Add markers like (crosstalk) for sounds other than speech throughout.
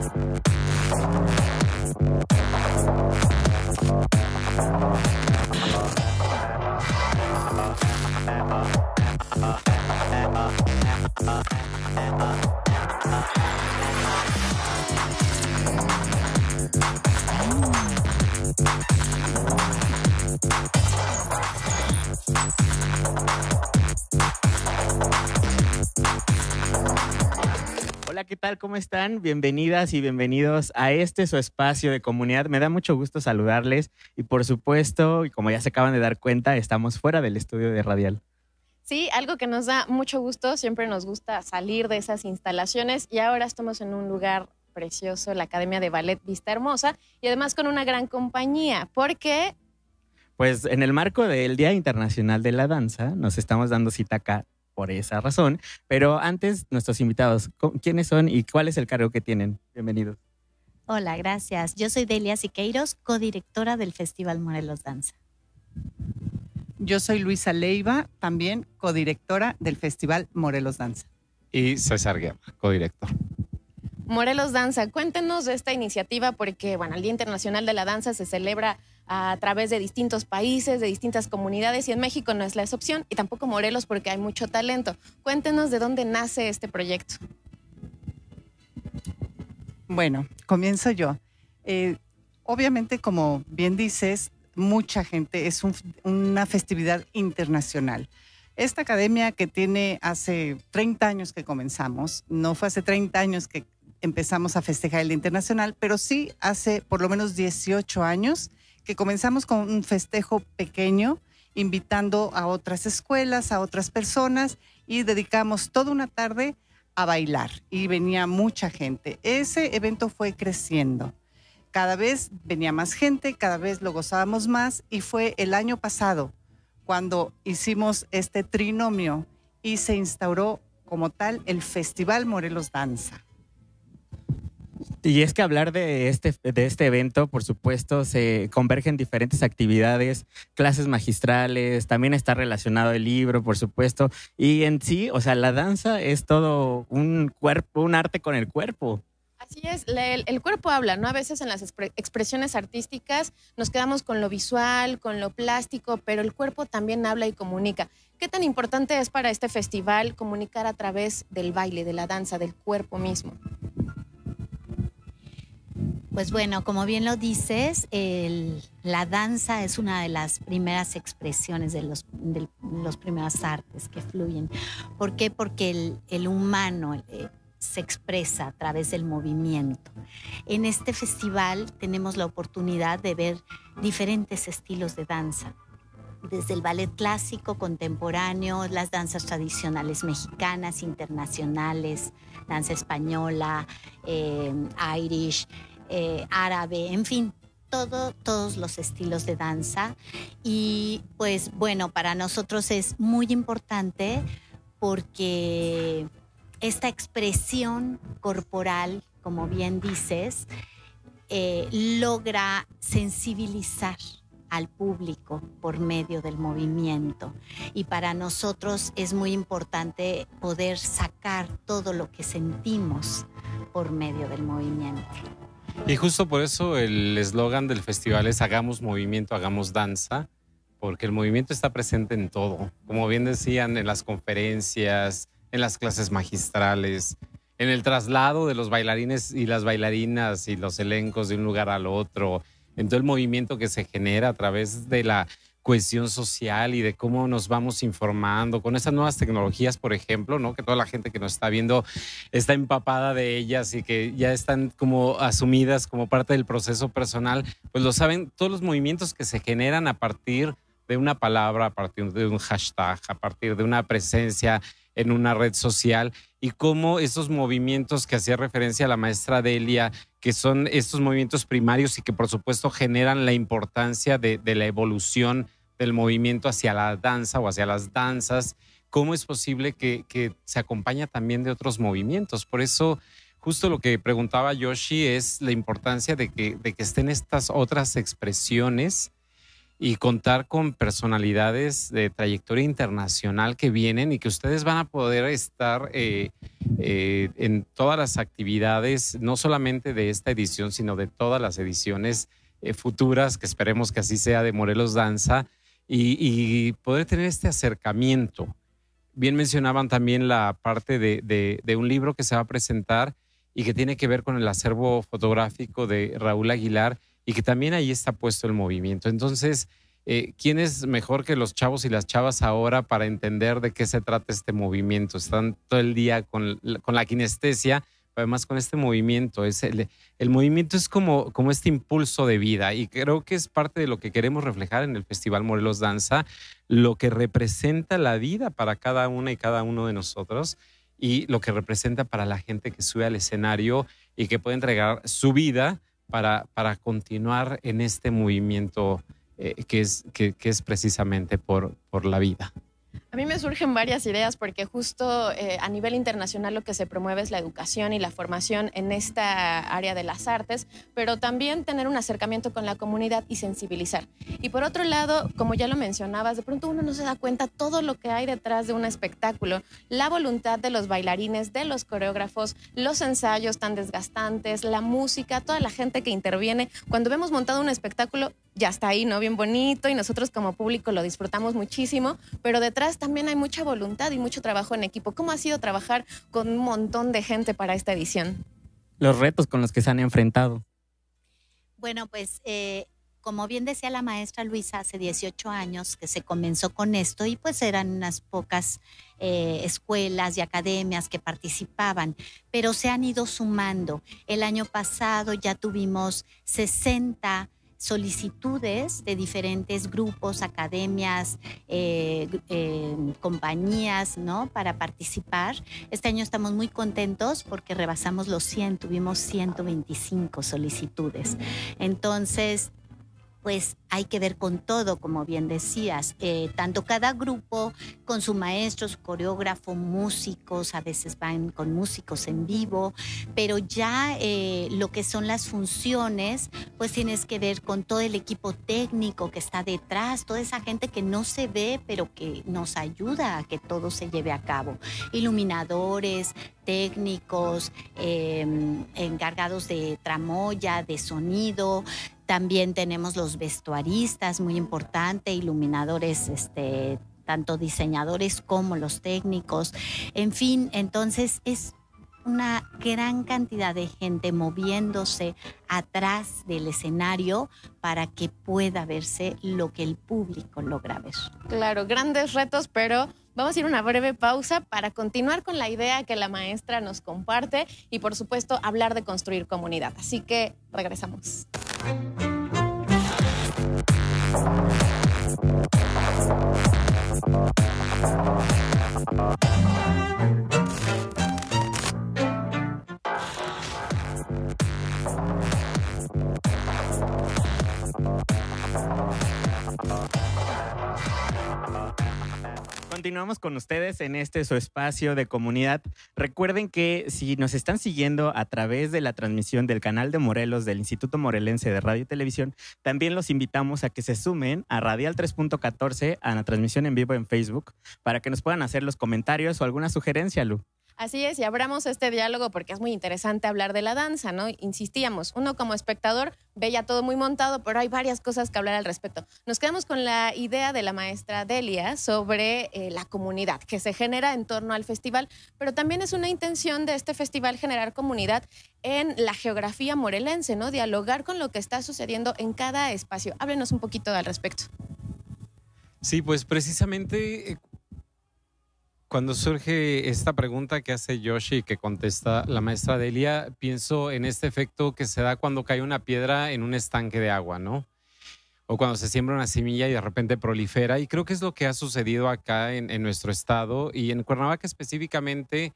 Thank ¿qué tal? ¿Cómo están? Bienvenidas y bienvenidos a este su espacio de comunidad. Me da mucho gusto saludarles y por supuesto, como ya se acaban de dar cuenta, estamos fuera del estudio de Radial. Sí, algo que nos da mucho gusto, siempre nos gusta salir de esas instalaciones y ahora estamos en un lugar precioso, la Academia de Ballet Vista Hermosa y además con una gran compañía, ¿Por qué? Pues en el marco del Día Internacional de la Danza nos estamos dando cita acá por esa razón. Pero antes, nuestros invitados, ¿quiénes son y cuál es el cargo que tienen? Bienvenidos. Hola, gracias. Yo soy Delia Siqueiros, codirectora del Festival Morelos Danza. Yo soy Luisa Leiva, también codirectora del Festival Morelos Danza. Y César Guerra, codirector. Morelos Danza, cuéntenos de esta iniciativa porque, bueno, el Día Internacional de la Danza se celebra a través de distintos países, de distintas comunidades y en México no es la excepción y tampoco Morelos porque hay mucho talento. Cuéntenos de dónde nace este proyecto. Bueno, comienzo yo. Eh, obviamente, como bien dices, mucha gente, es una festividad internacional. Esta academia que tiene hace 30 años que comenzamos, no fue hace 30 años que empezamos a festejar el internacional, pero sí hace por lo menos 18 años que comenzamos con un festejo pequeño, invitando a otras escuelas, a otras personas y dedicamos toda una tarde a bailar y venía mucha gente. Ese evento fue creciendo. Cada vez venía más gente, cada vez lo gozábamos más y fue el año pasado cuando hicimos este trinomio y se instauró como tal el Festival Morelos Danza. Y es que hablar de este, de este evento, por supuesto, se convergen diferentes actividades, clases magistrales, también está relacionado el libro, por supuesto. Y en sí, o sea, la danza es todo un cuerpo, un arte con el cuerpo. Así es, el, cuerpo habla, ¿no? A veces en las expresiones artísticas nos quedamos con lo visual, con lo plástico, pero el cuerpo también habla y comunica. ¿Qué tan importante es para este festival comunicar a través del baile, de la danza, del cuerpo mismo? Pues bueno, como bien lo dices, la danza es una de las primeras expresiones de los, de primeras artes que fluyen. ¿Por qué? Porque el, humano eh, se expresa a través del movimiento. En este festival tenemos la oportunidad de ver diferentes estilos de danza desde el ballet clásico, contemporáneo, las danzas tradicionales mexicanas, internacionales, danza española, eh, Irish, eh, árabe, en fin, todos los estilos de danza. Y pues bueno, para nosotros es muy importante porque esta expresión corporal, como bien dices, eh, logra sensibilizar al público por medio del movimiento. Y para nosotros es muy importante poder sacar todo lo que sentimos por medio del movimiento. Y justo por eso el eslogan del festival es hagamos movimiento, hagamos danza, porque el movimiento está presente en todo. Como bien decían, en las conferencias, en las clases magistrales, en el traslado de los bailarines y las bailarinas y los elencos de un lugar al otro, en todo el movimiento que se genera a través de la cohesión social y de cómo nos vamos informando con esas nuevas tecnologías, por ejemplo, ¿no? Que toda la gente que nos está viendo está empapada de ellas y que ya están como asumidas como parte del proceso personal, pues lo saben todos los movimientos que se generan a partir de una palabra, a partir de un hashtag, a partir de una presencia en una red social y cómo esos movimientos que hacía referencia la maestra Delia, que son estos movimientos primarios y que por supuesto generan la importancia de la evolución del movimiento hacia la danza o hacia las danzas, ¿cómo es posible que, se acompaña también de otros movimientos? Por eso justo lo que preguntaba Yoshi es la importancia de que, estén estas otras expresiones y contar con personalidades de trayectoria internacional que vienen y que ustedes van a poder estar eh, eh, en todas las actividades, no solamente de esta edición, sino de todas las ediciones eh, futuras, que esperemos que así sea de Morelos Danza y, poder tener este acercamiento. Bien mencionaban también la parte de, un libro que se va a presentar y que tiene que ver con el acervo fotográfico de Raúl Aguilar y que también ahí está puesto el movimiento. Entonces, eh, ¿quién es mejor que los chavos y las chavas ahora para entender de qué se trata este movimiento? Están todo el día con la kinestesia además con este movimiento. Es el, movimiento es como, como este impulso de vida y creo que es parte de lo que queremos reflejar en el Festival Morelos Danza, lo que representa la vida para cada una y cada uno de nosotros y lo que representa para la gente que sube al escenario y que puede entregar su vida para, para continuar en este movimiento eh, que, es, que es precisamente por, por la vida. A mí me surgen varias ideas porque justo eh, a nivel internacional lo que se promueve es la educación y la formación en esta área de las artes, pero también tener un acercamiento con la comunidad y sensibilizar. Y por otro lado, como ya lo mencionabas, de pronto uno no se da cuenta todo lo que hay detrás de un espectáculo, la voluntad de los bailarines, de los coreógrafos, los ensayos tan desgastantes, la música, toda la gente que interviene. Cuando vemos montado un espectáculo, ya está ahí, ¿no? Bien bonito y nosotros como público lo disfrutamos muchísimo, pero detrás también hay mucha voluntad y mucho trabajo en equipo. ¿Cómo ha sido trabajar con un montón de gente para esta edición? Los retos con los que se han enfrentado. Bueno, pues eh, como bien decía la maestra Luisa, hace 18 años que se comenzó con esto y pues eran unas pocas eh, escuelas y academias que participaban, pero se han ido sumando. El año pasado ya tuvimos 60 solicitudes de diferentes grupos, academias, eh, eh, compañías, ¿no? Para participar. Este año estamos muy contentos porque rebasamos los 100, tuvimos 125 solicitudes. Entonces, pues hay que ver con todo, como bien decías, eh, tanto cada grupo con su maestro, su coreógrafo, músicos, a veces van con músicos en vivo, pero ya eh, lo que son las funciones, pues tienes que ver con todo el equipo técnico que está detrás, toda esa gente que no se ve, pero que nos ayuda a que todo se lleve a cabo. Iluminadores, técnicos, em, encargados de tramoya, de sonido, también tenemos los vestuaristas, muy importante, iluminadores, este, tanto diseñadores como los técnicos. En fin, entonces es una gran cantidad de gente moviéndose atrás del escenario para que pueda verse lo que el público logra ver. Claro, grandes retos, pero Vamos a ir una breve pausa para continuar con la idea que la maestra nos comparte y por supuesto hablar de construir comunidad. Así que regresamos. Continuamos con ustedes en este su espacio de comunidad. Recuerden que si nos están siguiendo a través de la transmisión del canal de Morelos del Instituto Morelense de Radio y Televisión, también los invitamos a que se sumen a Radial 3.14 a la transmisión en vivo en Facebook para que nos puedan hacer los comentarios o alguna sugerencia, Lu. Así es, y abramos este diálogo porque es muy interesante hablar de la danza, ¿no? Insistíamos, uno como espectador ve ya todo muy montado, pero hay varias cosas que hablar al respecto. Nos quedamos con la idea de la maestra Delia sobre eh, la comunidad que se genera en torno al festival, pero también es una intención de este festival generar comunidad en la geografía morelense, ¿no? Dialogar con lo que está sucediendo en cada espacio. Háblenos un poquito al respecto. Sí, pues precisamente eh, cuando surge esta pregunta que hace Yoshi y que contesta la maestra Delia, pienso en este efecto que se da cuando cae una piedra en un estanque de agua, ¿no? O cuando se siembra una semilla y de repente prolifera. Y creo que es lo que ha sucedido acá en nuestro estado y en Cuernavaca específicamente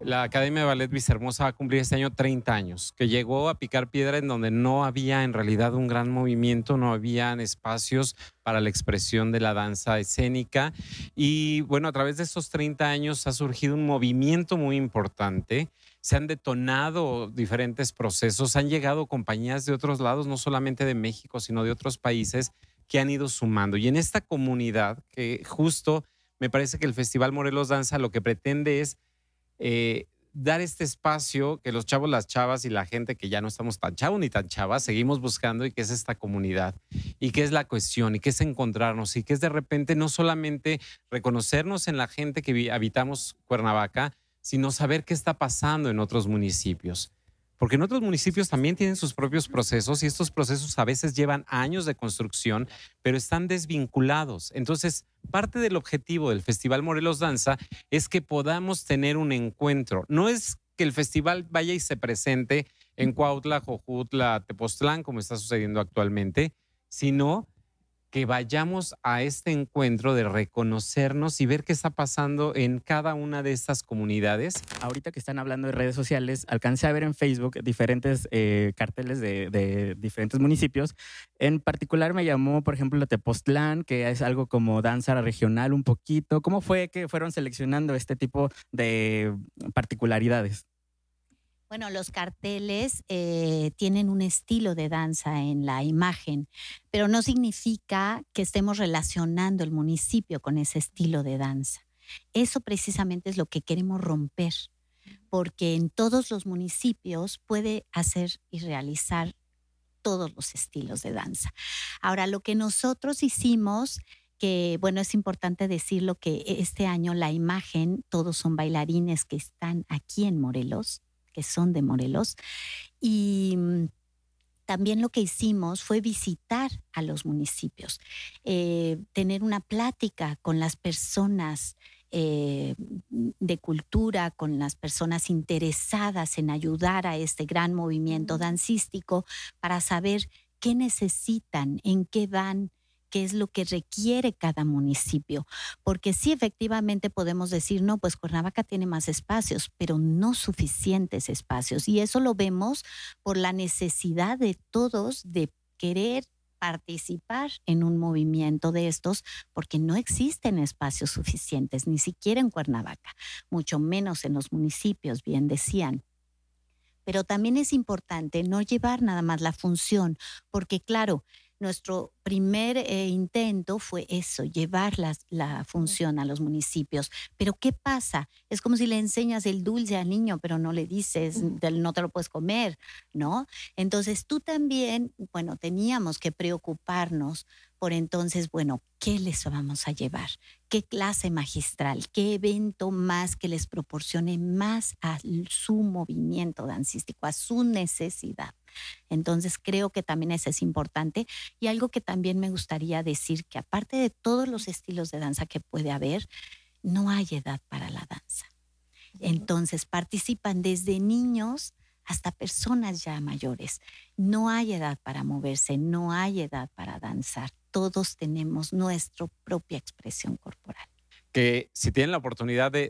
la Academia de Ballet Vishermosa va a cumplir este año 30 años, que llegó a picar piedra en donde no había en realidad un gran movimiento, no habían espacios para la expresión de la danza escénica. Y bueno, a través de esos 30 años ha surgido un movimiento muy importante se han detonado diferentes procesos, han llegado compañías de otros lados, no solamente de México, sino de otros países que han ido sumando. Y en esta comunidad, que justo me parece que el Festival Morelos Danza lo que pretende es eh, dar este espacio que los chavos, las chavas y la gente que ya no estamos tan chavos ni tan chavas, seguimos buscando y que es esta comunidad y que es la cuestión y que es encontrarnos y que es de repente no solamente reconocernos en la gente que habitamos Cuernavaca, sino saber qué está pasando en otros municipios porque en otros municipios también tienen sus propios procesos y estos procesos a veces llevan años de construcción, pero están desvinculados. Entonces, parte del objetivo del Festival Morelos Danza es que podamos tener un encuentro. No es que el festival vaya y se presente en Cuautla, Jojutla, Tepoztlán, como está sucediendo actualmente, sino que vayamos a este encuentro de reconocernos y ver qué está pasando en cada una de estas comunidades. Ahorita que están hablando de redes sociales, alcancé a ver en Facebook diferentes eh, carteles de, diferentes municipios. En particular me llamó, por ejemplo, Tepoztlán, que es algo como danza regional un poquito. ¿Cómo fue que fueron seleccionando este tipo de particularidades? Bueno, los carteles eh, tienen un estilo de danza en la imagen, pero no significa que estemos relacionando el municipio con ese estilo de danza. Eso precisamente es lo que queremos romper, porque en todos los municipios puede hacer y realizar todos los estilos de danza. Ahora, lo que nosotros hicimos que bueno, es importante decirlo que e-, este año la imagen, todos son bailarines que están aquí en Morelos, que son de Morelos. Y mm, también lo que hicimos fue visitar a los municipios, eh, tener una plática con las personas eh, de cultura, con las personas interesadas en ayudar a este gran movimiento dancístico para saber qué necesitan, en qué van, es lo que requiere cada municipio. Porque sí, efectivamente podemos decir, no, pues Cuernavaca tiene más espacios, pero no suficientes espacios. Y eso lo vemos por la necesidad de todos de querer participar en un movimiento de estos porque no existen espacios suficientes, ni siquiera en Cuernavaca, mucho menos en los municipios, bien decían. Pero también es importante no llevar nada más la función, porque claro, nuestro primer eh, intento fue eso, llevar la, función a los municipios. Pero ¿qué pasa? Es como si le enseñas el dulce al niño, pero no le dices, no te lo puedes comer, ¿no? Entonces tú también, bueno, teníamos que preocuparnos por entonces, bueno, ¿qué les vamos a llevar? ¿Qué clase magistral? ¿Qué evento más que les proporcione más a su movimiento dancístico, a su necesidad? Entonces creo que también eso es importante. Y algo que también me gustaría decir, que aparte de todos los estilos de danza que puede haber, no hay edad para la danza. Entonces participan desde niños hasta personas ya mayores. No hay edad para moverse, no hay edad para danzar. Todos tenemos nuestra propia expresión corporal que si tienen la oportunidad de,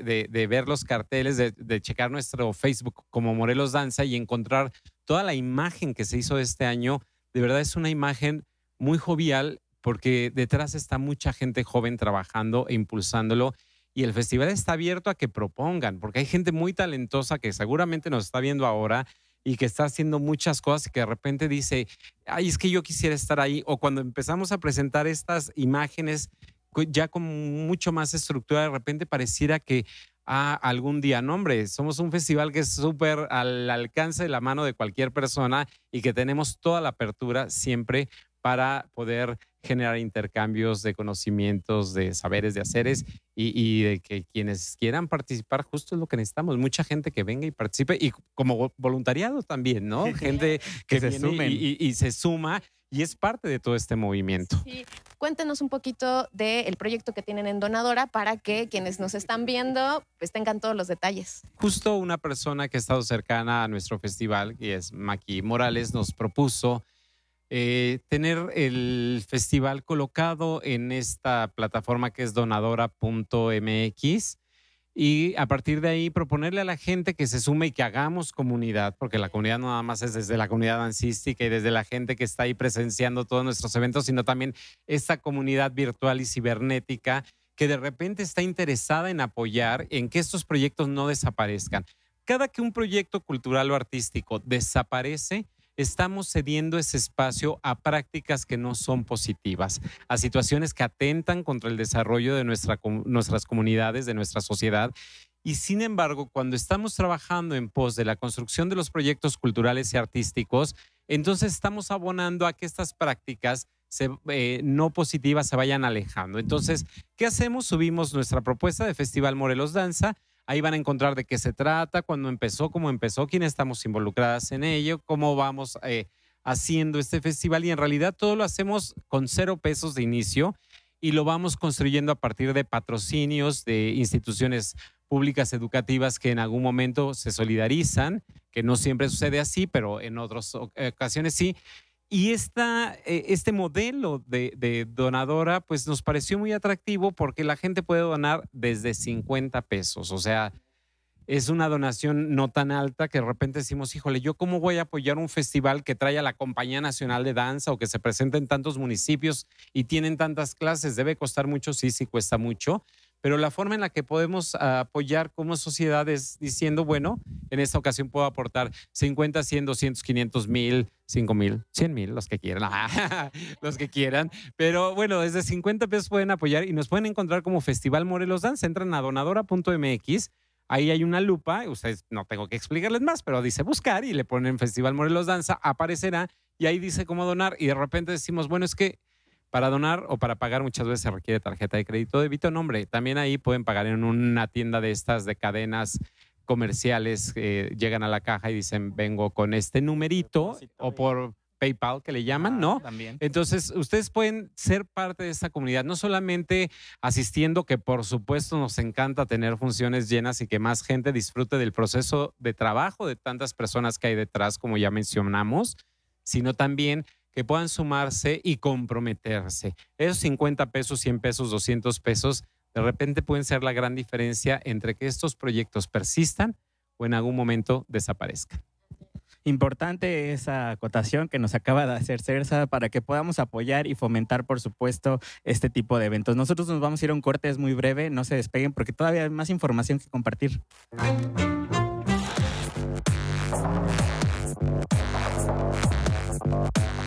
ver los carteles, de, de, checar nuestro Facebook como Morelos Danza y encontrar toda la imagen que se hizo este año, de verdad es una imagen muy jovial porque detrás está mucha gente joven trabajando e impulsándolo. Y el festival está abierto a que propongan, porque hay gente muy talentosa que seguramente nos está viendo ahora y que está haciendo muchas cosas y que de repente dice, ay, es que yo quisiera estar ahí. O cuando empezamos a presentar estas imágenes ya con mucho más estructura, de repente pareciera que a algún día. nombre. hombre, somos un festival que es súper al alcance de la mano de cualquier persona y que tenemos toda la apertura siempre para poder generar intercambios de conocimientos, de saberes, de haceres y, de que quienes quieran participar, justo es lo que necesitamos, mucha gente que venga y participe y como voluntariado también, ¿no? Gente que, se sume y, se suma y es parte de todo este movimiento. Cuéntenos un poquito del proyecto que tienen en Donadora para que quienes nos están viendo pues tengan todos los detalles. Justo una persona que ha estado cercana a nuestro festival, y es Maki Morales, nos propuso eh, tener el festival colocado en esta plataforma que es donadora.mx y a partir de ahí proponerle a la gente que se sume y que hagamos comunidad, porque la comunidad no nada más es desde la comunidad dancística y desde la gente que está ahí presenciando todos nuestros eventos, sino también esta comunidad virtual y cibernética que de repente está interesada en apoyar, en que estos proyectos no desaparezcan. Cada que un proyecto cultural o artístico desaparece, estamos cediendo ese espacio a prácticas que no son positivas, a situaciones que atentan contra el desarrollo de nuestras comunidades, de nuestra sociedad. Y sin embargo, cuando estamos trabajando en pos de la construcción de los proyectos culturales y artísticos, entonces estamos abonando a que estas prácticas eh, no positivas se vayan alejando. Entonces, ¿qué hacemos? Subimos nuestra propuesta de Festival Morelos Danza Ahí van a encontrar de qué se trata, cuándo empezó, cómo empezó, quiénes estamos involucradas en ello, cómo vamos eh, haciendo este festival. Y en realidad todo lo hacemos con cero pesos de inicio y lo vamos construyendo a partir de patrocinios de instituciones públicas educativas que en algún momento se solidarizan, que no siempre sucede así, pero en otras ocasiones sí, y eh, este modelo de, donadora, pues nos pareció muy atractivo porque la gente puede donar desde 50 pesos. O sea, es una donación no tan alta que de repente decimos, híjole, ¿yo cómo voy a apoyar un festival que trae a la Compañía Nacional de Danza o que se presenta en tantos municipios y tienen tantas clases? Debe costar mucho, sí, sí cuesta mucho pero la forma en la que podemos ah, apoyar como sociedad es diciendo, bueno, en esta ocasión puedo aportar 50, 100, 200, 500 mil, 5 mil, 100 mil, los que quieran, (laughs) los que quieran. Pero bueno, desde 50 pesos pueden apoyar y nos pueden encontrar como Festival Morelos Danza, Entran a donadora.mx. Ahí hay una lupa, ustedes no tengo que explicarles más, pero dice buscar y le ponen Festival Morelos Danza, aparecerá y ahí dice cómo donar y de repente decimos, bueno, es que para donar o para pagar muchas veces se requiere tarjeta de crédito, débito, nombre. También ahí pueden pagar en una tienda de estas de cadenas comerciales, eh, llegan a la caja y dicen, vengo con este numerito o por PayPal que le llaman, ah, ¿no? También. Entonces, ustedes pueden ser parte de esta comunidad, no solamente asistiendo, que por supuesto nos encanta tener funciones llenas y que más gente disfrute del proceso de trabajo de tantas personas que hay detrás, como ya mencionamos, sino también que puedan sumarse y comprometerse. Esos 50 pesos, 100 pesos, 200 pesos, de repente pueden ser la gran diferencia entre que estos proyectos persistan o en algún momento desaparezcan. Importante esa acotación que nos acaba de hacer Cersa para que podamos apoyar y fomentar, por supuesto, este tipo de eventos. Nosotros nos vamos a ir a un corte, es muy breve, no se despeguen porque todavía hay más información que compartir.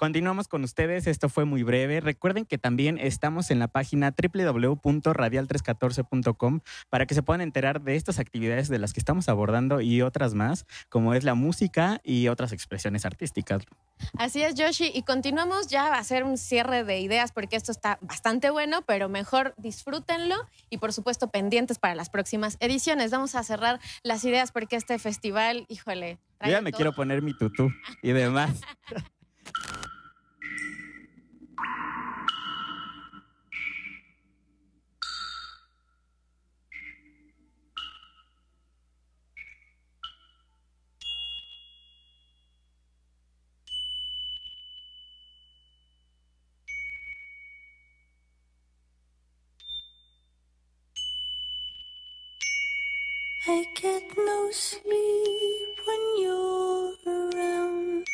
Continuamos con ustedes, esto fue muy breve. Recuerden que también estamos en la página www.radial314.com para que se puedan enterar de estas actividades de las que estamos abordando y otras más, como es la música y otras expresiones artísticas. Así es, Yoshi, y continuamos ya a hacer un cierre de ideas porque esto está bastante bueno, pero mejor disfrútenlo y por supuesto pendientes para las próximas ediciones. Vamos a cerrar las ideas porque este festival, híjole, ya me quiero poner mi tutú y demás. (laughs) sleep when you're around.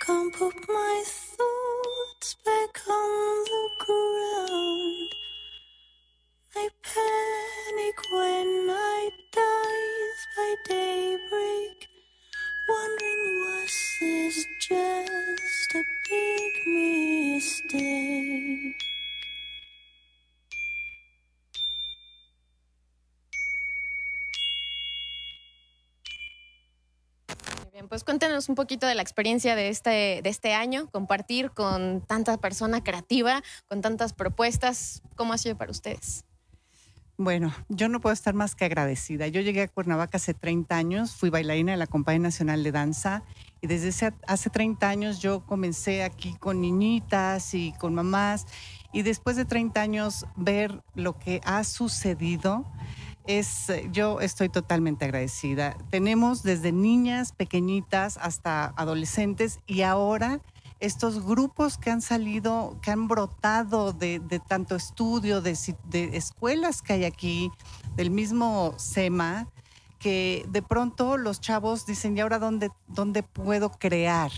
Can't put my thoughts back on the ground. un poquito de la experiencia de este, de este año, compartir con tanta persona creativa, con tantas propuestas. ¿Cómo ha sido para ustedes? Bueno, yo no puedo estar más que agradecida. Yo llegué a Cuernavaca hace 30 años, fui bailarina de la Compañía Nacional de Danza y desde ese, hace 30 años yo comencé aquí con niñitas y con mamás y después de 30 años ver lo que ha sucedido es, eh, yo estoy totalmente agradecida. Tenemos desde niñas pequeñitas hasta adolescentes y ahora estos grupos que han salido, que han brotado de, tanto estudio, de, escuelas que hay aquí, del mismo SEMA, que de pronto los chavos dicen, ¿y ahora dónde puedo crear?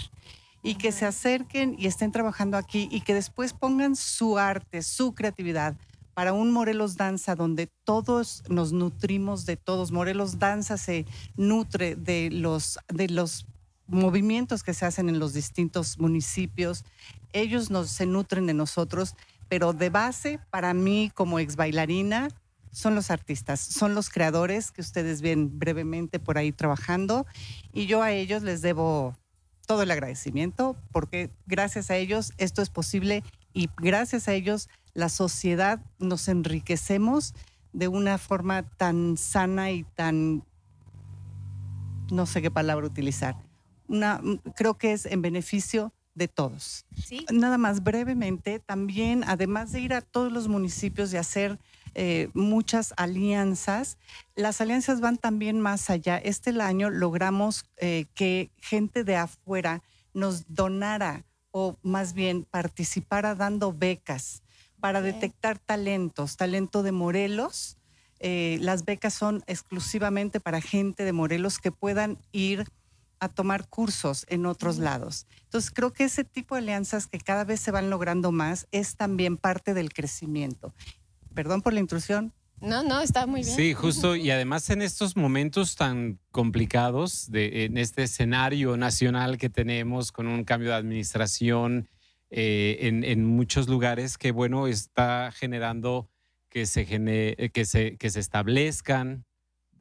y que se acerquen y estén trabajando aquí y que después pongan su arte, su creatividad, para un Morelos Danza donde todos nos nutrimos de todos. Morelos Danza se nutre de los, de los movimientos que se hacen en los distintos municipios. Ellos nos, se nutren de nosotros, pero de base, para mí como ex bailarina, son los artistas, son los creadores que ustedes ven brevemente por ahí trabajando y yo a ellos les debo todo el agradecimiento porque gracias a ellos esto es posible y gracias a ellos la sociedad nos enriquecemos de una forma tan sana y tan, no sé qué palabra utilizar. Una, creo que es en beneficio de todos. Nada más brevemente, también, además de ir a todos los municipios y hacer eh, muchas alianzas, las alianzas van también más allá. Este año logramos eh, que gente de afuera nos donara o más bien participara dando becas para detectar talentos, talento de Morelos. Eh, las becas son exclusivamente para gente de Morelos que puedan ir a tomar cursos en otros lados. Entonces, creo que ese tipo de alianzas que cada vez se van logrando más es también parte del crecimiento. Perdón por la intrusión, no, no, está muy bien. Sí, justo. Y además en estos momentos tan complicados, en este escenario nacional que tenemos con un cambio de administración eh, en, muchos lugares, que bueno, está generando eh, que se, que se establezcan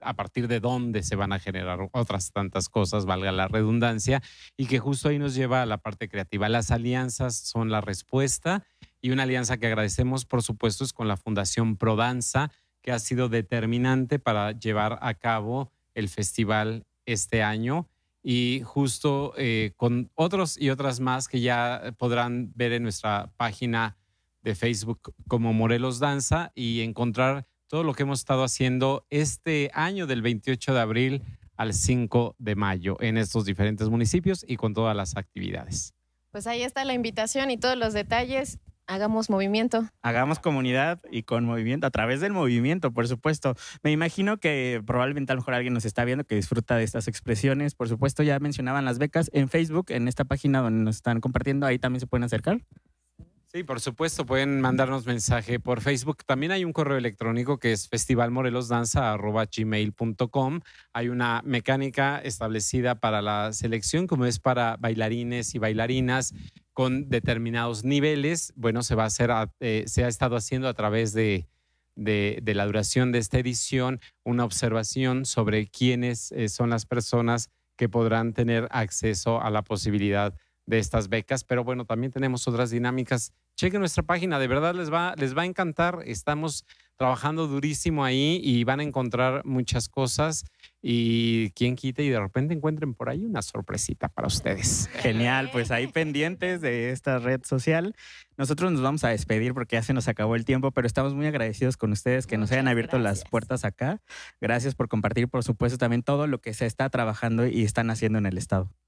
a partir de dónde se van a generar otras tantas cosas, valga la redundancia, y que justo ahí nos lleva a la parte creativa. Las alianzas son la respuesta y una alianza que agradecemos, por supuesto, es con la Fundación Prodanza, que ha sido determinante para llevar a cabo el festival este año y justo eh, con otros y otras más que ya podrán ver en nuestra página de Facebook como Morelos Danza y encontrar todo lo que hemos estado haciendo este año del 28 de abril al 5 de mayo en estos diferentes municipios y con todas las actividades. Pues ahí está la invitación y todos los detalles Hagamos movimiento. Hagamos comunidad y con movimiento, a través del movimiento, por supuesto. Me imagino que probablemente a lo mejor alguien nos está viendo que disfruta de estas expresiones. Por supuesto, ya mencionaban las becas en Facebook, en esta página donde nos están compartiendo, ahí también se pueden acercar. Sí, por supuesto, pueden mandarnos mensaje por Facebook. También hay un correo electrónico que es festivalmorelosdanza.gmail.com Hay una mecánica establecida para la selección, como es para bailarines y bailarinas con determinados niveles. Bueno, se va a hacer, eh, se ha estado haciendo a través de, de, la duración de esta edición una observación sobre quiénes eh, son las personas que podrán tener acceso a la posibilidad de estas becas. Pero bueno, también tenemos otras dinámicas. Chequen nuestra página, de verdad les va, les va a encantar. Estamos trabajando durísimo ahí y van a encontrar muchas cosas y quien quite y de repente encuentren por ahí una sorpresita para ustedes. Genial, pues ahí pendientes de esta red social. Nosotros nos vamos a despedir porque ya se nos acabó el tiempo, pero estamos muy agradecidos con ustedes que nos hayan abierto las puertas acá. Gracias por compartir, por supuesto, también todo lo que se está trabajando y están haciendo en el Estado.